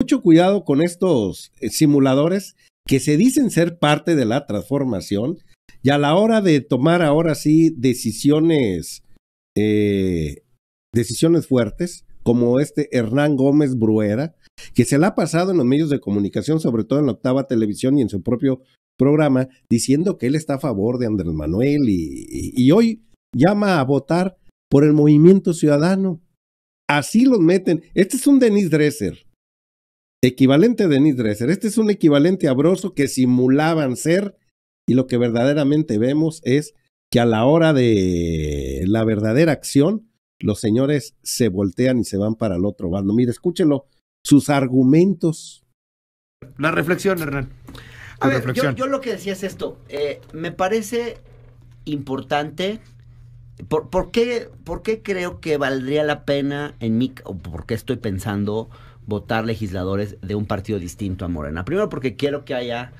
mucho cuidado con estos eh, simuladores que se dicen ser parte de la transformación y a la hora de tomar ahora sí decisiones, eh, decisiones fuertes, como este Hernán Gómez Bruera, que se la ha pasado en los medios de comunicación, sobre todo en la octava televisión y en su propio programa, diciendo que él está a favor de Andrés Manuel y, y hoy llama a votar por el movimiento ciudadano. Así los meten. Este es un Denis Dresser equivalente de Dresser, Este es un equivalente abroso que simulaban ser y lo que verdaderamente vemos es que a la hora de la verdadera acción, los señores se voltean y se van para el otro bando. Mire, escúchelo, sus argumentos. La reflexión, Hernán. A ver, Yo, lo que decía es esto. Eh, me parece importante. Por, por, qué, ¿Por qué creo que valdría la pena en mí, o por qué estoy pensando votar legisladores de un partido distinto a Morena. Primero porque quiero que haya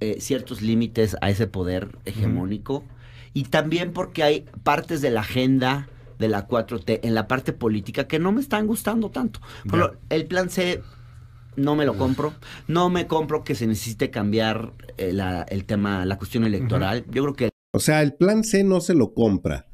eh, ciertos límites a ese poder hegemónico y también porque hay partes de la agenda de la 4T en la parte política que no me están gustando tanto. el plan C no me lo compro. No me compro que se necesite cambiar eh, la, el tema, la cuestión electoral. Yo creo que... O sea, el plan C no se lo compra.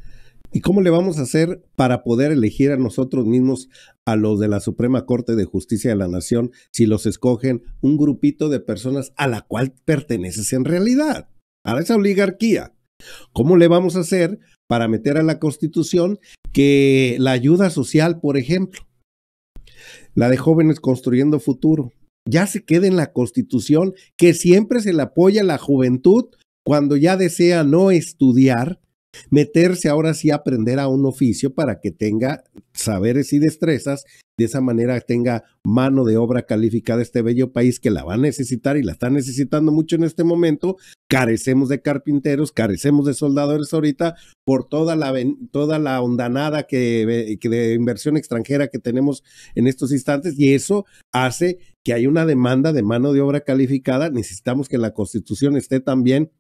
¿Y cómo le vamos a hacer para poder elegir a nosotros mismos a los de la Suprema Corte de Justicia de la Nación si los escogen un grupito de personas a la cual perteneces en realidad, a esa oligarquía? ¿Cómo le vamos a hacer para meter a la Constitución que la ayuda social, por ejemplo, la de jóvenes construyendo futuro, ya se quede en la Constitución que siempre se le apoya a la juventud cuando ya desea no estudiar meterse ahora sí a aprender a un oficio para que tenga saberes y destrezas, de esa manera tenga mano de obra calificada este bello país que la va a necesitar y la está necesitando mucho en este momento. Carecemos de carpinteros, carecemos de soldadores ahorita por toda la, toda la ondanada eh, de inversión extranjera que tenemos en estos instantes y eso hace que hay una demanda de mano de obra calificada. Necesitamos que la constitución esté también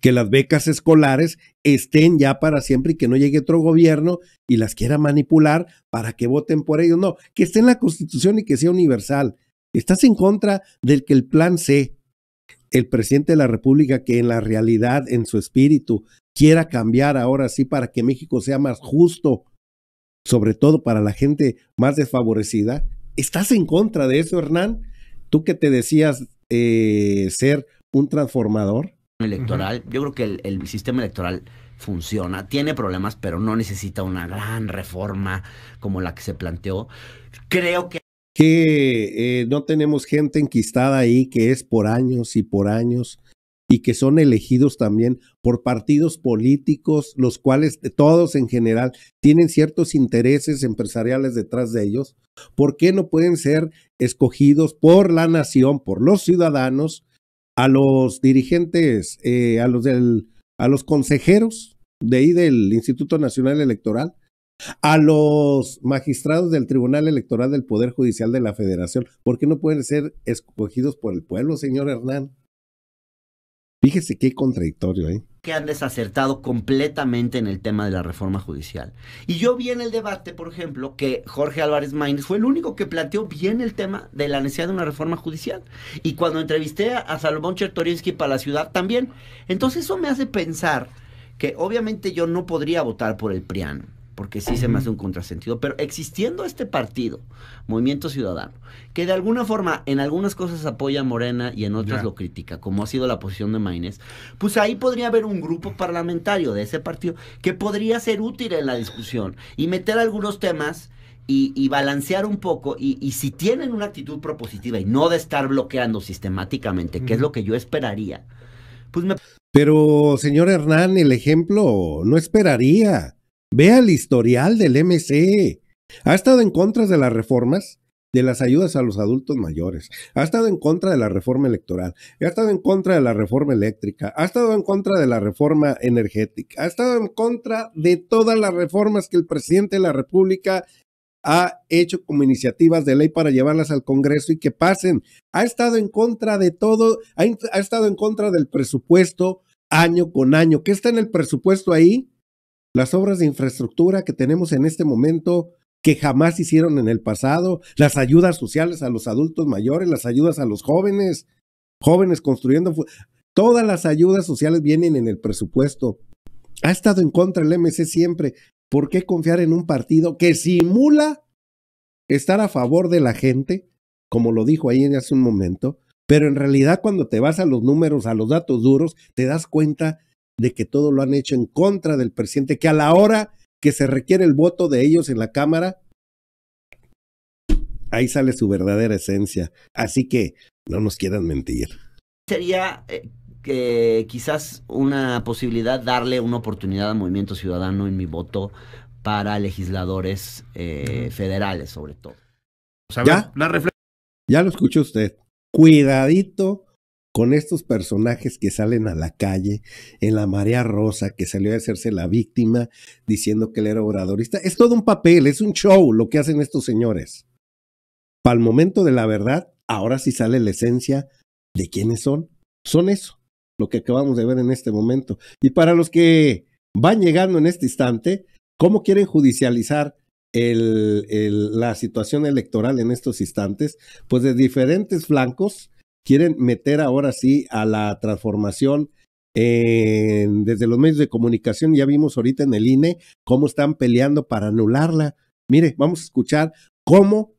que las becas escolares estén ya para siempre y que no llegue otro gobierno y las quiera manipular para que voten por ellos. No, que esté en la Constitución y que sea universal. Estás en contra del que el plan C, el presidente de la República, que en la realidad, en su espíritu, quiera cambiar ahora sí para que México sea más justo, sobre todo para la gente más desfavorecida. ¿Estás en contra de eso, Hernán? Tú que te decías eh, ser un transformador electoral. Yo creo que el, sistema electoral funciona, tiene problemas, pero no necesita una gran reforma como la que se planteó. Creo que... Que eh, no tenemos gente enquistada ahí que es por años y por años y que son elegidos también por partidos políticos, los cuales todos en general tienen ciertos intereses empresariales detrás de ellos. ¿Por qué no pueden ser escogidos por la nación, por los ciudadanos, a los dirigentes, eh, a, los del, a los consejeros de ahí del Instituto Nacional Electoral, a los magistrados del Tribunal Electoral del Poder Judicial de la Federación. porque no pueden ser escogidos por el pueblo, señor Hernán? Fíjese qué contradictorio, ¿eh? que han desacertado completamente en el tema de la reforma judicial. Y yo vi en el debate, por ejemplo, que Jorge Álvarez Maínez fue el único que planteó bien el tema de la necesidad de una reforma judicial. Y cuando entrevisté a Salomón Chertorinsky para la ciudad también. Entonces eso me hace pensar que obviamente yo no podría votar por el PRIAN porque sí se me hace un contrasentido. Pero existiendo este partido, Movimiento Ciudadano, que de alguna forma en algunas cosas apoya a Morena y en otras lo critica, como ha sido la posición de Maynes, pues ahí podría haber un grupo parlamentario de ese partido que podría ser útil en la discusión y meter algunos temas y, balancear un poco y, si tienen una actitud propositiva y no de estar bloqueando sistemáticamente, que es lo que yo esperaría, pues Pero, señor Hernán, el ejemplo no esperaría. Vea el historial del MC. Ha estado en contra de las reformas de las ayudas a los adultos mayores, ha estado en contra de la reforma electoral, ha estado en contra de la reforma eléctrica, ha estado en contra de la reforma energética, ha estado en contra de todas las reformas que el presidente de la República ha hecho como iniciativas de ley para llevarlas al Congreso y que pasen. Ha estado en contra de todo, ha, ha estado en contra del presupuesto año con año. ¿Qué está en el presupuesto ahí? las obras de infraestructura que tenemos en este momento que jamás hicieron en el pasado, las ayudas sociales a los adultos mayores, las ayudas a los jóvenes, jóvenes construyendo, todas las ayudas sociales vienen en el presupuesto. Ha estado en contra el MC siempre. ¿Por qué confiar en un partido que simula estar a favor de la gente, como lo dijo ahí hace un momento? Pero en realidad cuando te vas a los números, a los datos duros, te das cuenta de que todo lo han hecho en contra del presidente, que a la hora que se requiere el voto de ellos en la Cámara, ahí sale su verdadera esencia. Así que no nos quieran mentir. Sería eh, que quizás una posibilidad darle una oportunidad al Movimiento Ciudadano en mi voto para legisladores eh, federales, sobre todo. ¿Ya? lo escuchó usted. Cuidadito con estos personajes que salen a la calle, en la marea rosa, que salió a hacerse la víctima diciendo que él era oradorista. Es todo un papel, es un show lo que hacen estos señores. Para el momento de la verdad, ahora sí sale la esencia de quiénes son. Son eso, lo que acabamos de ver en este momento. Y para los que van llegando en este instante, ¿cómo quieren judicializar la situación electoral en estos instantes? Pues de diferentes flancos quieren meter ahora sí a la transformación desde los medios de comunicación. Ya vimos ahorita en el INE cómo están peleando para anularla. Mire, vamos a escuchar cómo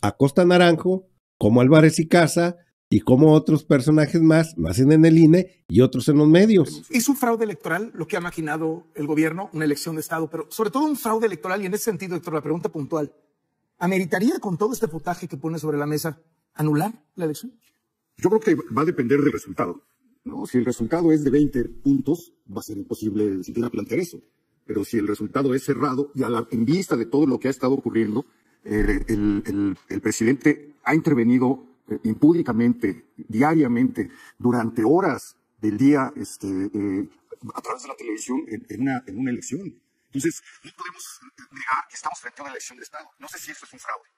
Acosta Naranjo, cómo Álvarez y Casa y cómo otros personajes más nacen en el INE y otros en los medios. Es un fraude electoral lo que ha maquinado el gobierno, una elección de Estado, pero sobre todo un fraude electoral. Y en ese sentido, Héctor, la pregunta puntual. ¿Ameritaría con todo este potaje que pone sobre la mesa anular la elección? Yo creo que va a depender del resultado. ¿no? Si el resultado es de 20 puntos, va a ser imposible siquiera plantear eso. Pero si el resultado es cerrado y la, en vista de todo lo que ha estado ocurriendo, el, presidente ha intervenido eh, impúdicamente, diariamente, durante horas del día, este, eh, a través de la televisión, en, una, en una elección. Entonces, no podemos negar que estamos frente a una elección de Estado. No sé si eso es un fraude.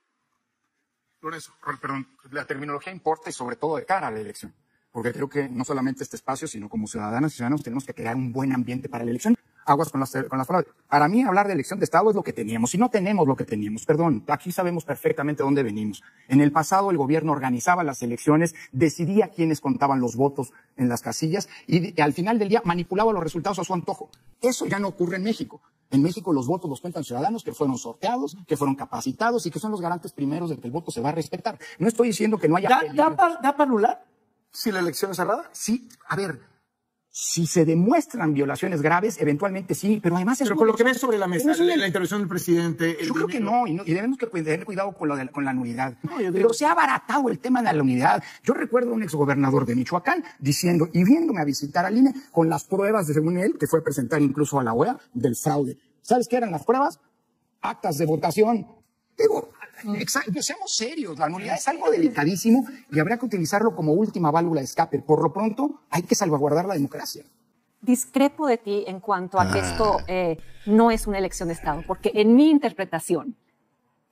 Lorenzo, perdón, la terminología importa y sobre todo de cara a la elección, porque creo que no solamente este espacio, sino como ciudadanas y ciudadanos tenemos que crear un buen ambiente para la elección aguas con las, con las palabras. Para mí hablar de elección de Estado es lo que teníamos y no tenemos lo que teníamos. Perdón, aquí sabemos perfectamente dónde venimos. En el pasado el gobierno organizaba las elecciones, decidía quiénes contaban los votos en las casillas y al final del día manipulaba los resultados a su antojo. Eso ya no ocurre en México. En México los votos los cuentan ciudadanos que fueron sorteados, que fueron capacitados y que son los garantes primeros de que el voto se va a respetar. No estoy diciendo que no haya... ¿Da, para anular si la elección es cerrada? Sí, a ver, si se demuestran violaciones graves, eventualmente sí, pero además es. Pero con lo que ves sobre la mesa, la intervención del presidente. Yo creo que no y, debemos que tener cuidado con, lo de, la nulidad. pero se ha abaratado el tema de la unidad. Yo recuerdo a un exgobernador de Michoacán diciendo y viéndome a visitar al INE con las pruebas de según él, que fue a presentar incluso a la OEA, del fraude. ¿Sabes qué eran las pruebas? Actas de votación. Exacto, seamos serios, la nulidad es algo delicadísimo y habrá que utilizarlo como última válvula de escape. Por lo pronto, hay que salvaguardar la democracia. Discrepo de ti en cuanto a que ah. esto eh, no es una elección de Estado, porque en mi interpretación,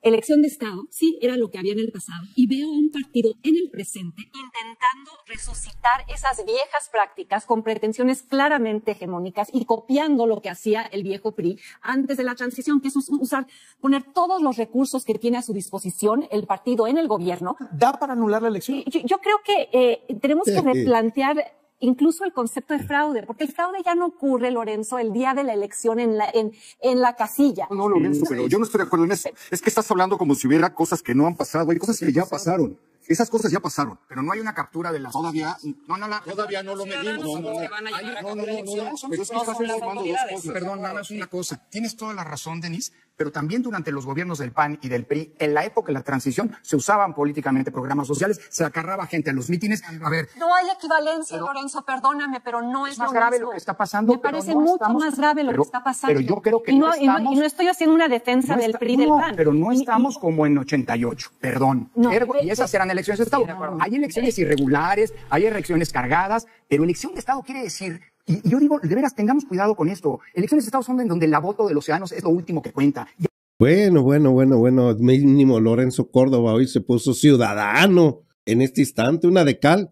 elección de Estado, sí, era lo que había en el pasado, y veo un partido en el presente intentando resucitar esas viejas prácticas con pretensiones claramente hegemónicas y copiando lo que hacía el viejo PRI antes de la transición, que es usar, poner todos los recursos que tiene a su disposición el partido en el gobierno. ¿Da para anular la elección? Yo, creo que eh, tenemos que replantear incluso el concepto de fraude, porque el fraude ya no ocurre, Lorenzo, el día de la elección en la, en, la casilla. No, Lorenzo, pero yo no estoy de acuerdo en eso. Es que estás hablando como si hubiera cosas que no han pasado, hay cosas que ya pasaron. Esas cosas ya pasaron, pero no hay una captura de las... todavía no todavía no lo medimos. No, no, no, pero también durante los gobiernos del PAN y del PRI, en la época de la transición, se usaban políticamente programas sociales, se acarraba gente a los mítines. A ver. No hay equivalencia, Lorenzo, perdóname, pero no es, es más lo grave lo que está pasando. Me parece mucho más grave lo que está pasando. Pero yo creo que y no, y no, estoy haciendo una defensa del PRI del PAN. Pero no estamos como en 88, perdón. y esas eran elecciones de Estado. hay elecciones irregulares, hay elecciones cargadas, pero elección de Estado quiere decir y, yo digo, de veras, tengamos cuidado con esto. Elecciones de Estados Unidos en donde la voto de los ciudadanos es lo último que cuenta. Bueno, bueno, bueno, bueno, mínimo Lorenzo Córdoba hoy se puso ciudadano en este instante, una decal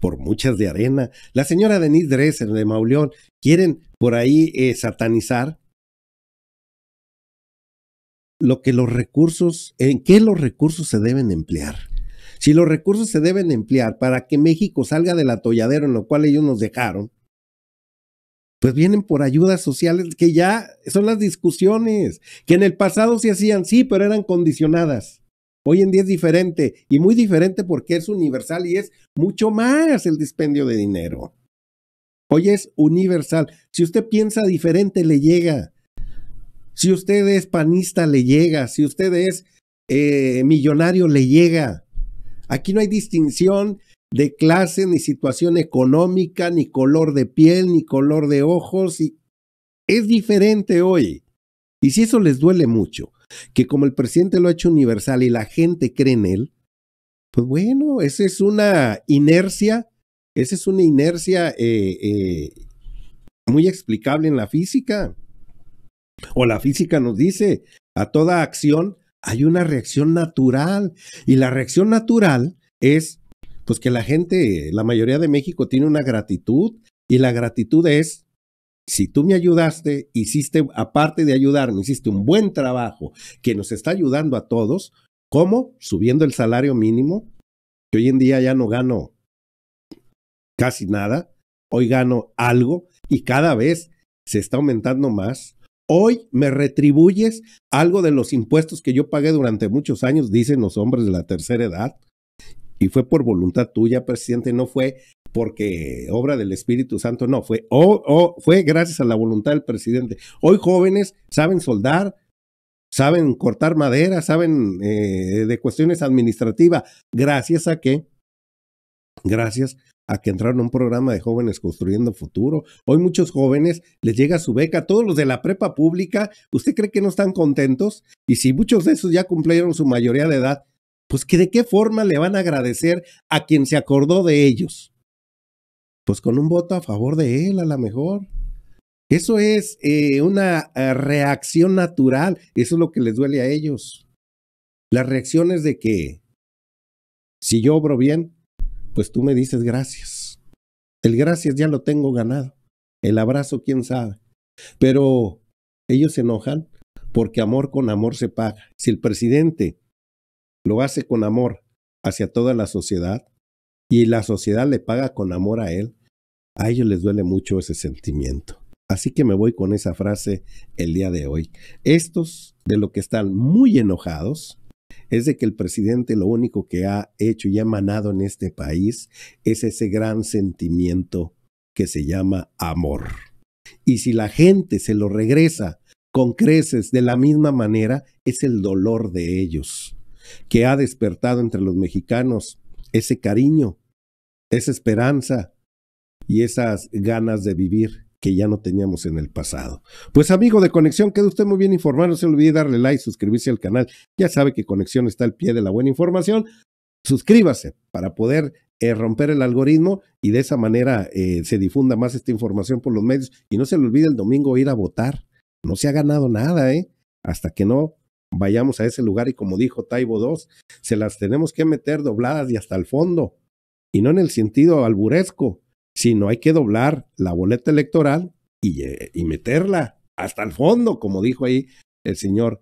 por muchas de arena. La señora Denise Dresser de Mauleón, ¿quieren por ahí eh, satanizar lo que los recursos, en qué los recursos se deben emplear? Si los recursos se deben emplear para que México salga del atolladero en lo cual ellos nos dejaron, pues vienen por ayudas sociales que ya son las discusiones, que en el pasado se hacían, sí, pero eran condicionadas. Hoy en día es diferente y muy diferente porque es universal y es mucho más el dispendio de dinero. Hoy es universal. Si usted piensa diferente, le llega. Si usted es panista, le llega. Si usted es eh, millonario, le llega. Aquí no hay distinción de clase, ni situación económica, ni color de piel, ni color de ojos. Y es diferente hoy. Y si eso les duele mucho, que como el presidente lo ha hecho universal y la gente cree en él, pues bueno, esa es una inercia, esa es una inercia eh, eh, muy explicable en la física. O la física nos dice, a toda acción hay una reacción natural y la reacción natural es pues que la gente, la mayoría de México tiene una gratitud y la gratitud es, si tú me ayudaste, hiciste, aparte de ayudarme, hiciste un buen trabajo que nos está ayudando a todos, ¿cómo? Subiendo el salario mínimo, que hoy en día ya no gano casi nada, hoy gano algo y cada vez se está aumentando más. Hoy me retribuyes algo de los impuestos que yo pagué durante muchos años, dicen los hombres de la tercera edad. Y fue por voluntad tuya, presidente, no fue porque obra del Espíritu Santo, no, fue, o oh, oh, fue gracias a la voluntad del presidente. Hoy jóvenes saben soldar, saben cortar madera, saben eh, de cuestiones administrativas, gracias a que, gracias a que entraron a un programa de jóvenes construyendo futuro. Hoy muchos jóvenes les llega su beca, todos los de la prepa pública, ¿usted cree que no están contentos? Y si muchos de esos ya cumplieron su mayoría de edad, pues que de qué forma le van a agradecer a quien se acordó de ellos. Pues con un voto a favor de él, a lo mejor. Eso es eh, una eh, reacción natural, eso es lo que les duele a ellos. Las reacciones de que si yo obro bien, pues tú me dices gracias. El gracias ya lo tengo ganado. El abrazo, quién sabe. Pero ellos se enojan porque amor con amor se paga. Si el presidente lo hace con amor hacia toda la sociedad y la sociedad le paga con amor a él. A ellos les duele mucho ese sentimiento. Así que me voy con esa frase el día de hoy. Estos de lo que están muy enojados es de que el presidente lo único que ha hecho y ha manado en este país es ese gran sentimiento que se llama amor. Y si la gente se lo regresa con creces de la misma manera, es el dolor de ellos que ha despertado entre los mexicanos ese cariño, esa esperanza y esas ganas de vivir que ya no teníamos en el pasado. Pues amigo de Conexión, quede usted muy bien informado, no se olvide darle like, suscribirse al canal, ya sabe que Conexión está al pie de la buena información, suscríbase para poder eh, romper el algoritmo y de esa manera eh, se difunda más esta información por los medios y no se le olvide el domingo ir a votar, no se ha ganado nada, ¿eh? Hasta que no vayamos a ese lugar y como dijo Taibo 2, se las tenemos que meter dobladas y hasta el fondo. Y no en el sentido alburesco, sino hay que doblar la boleta electoral eh, y, meterla hasta el fondo, como dijo ahí el señor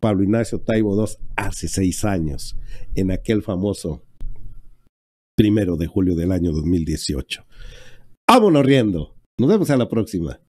Pablo Ignacio Taibo II hace seis años, en aquel famoso primero de julio del año 2018. Vámonos riendo. Nos vemos a la próxima.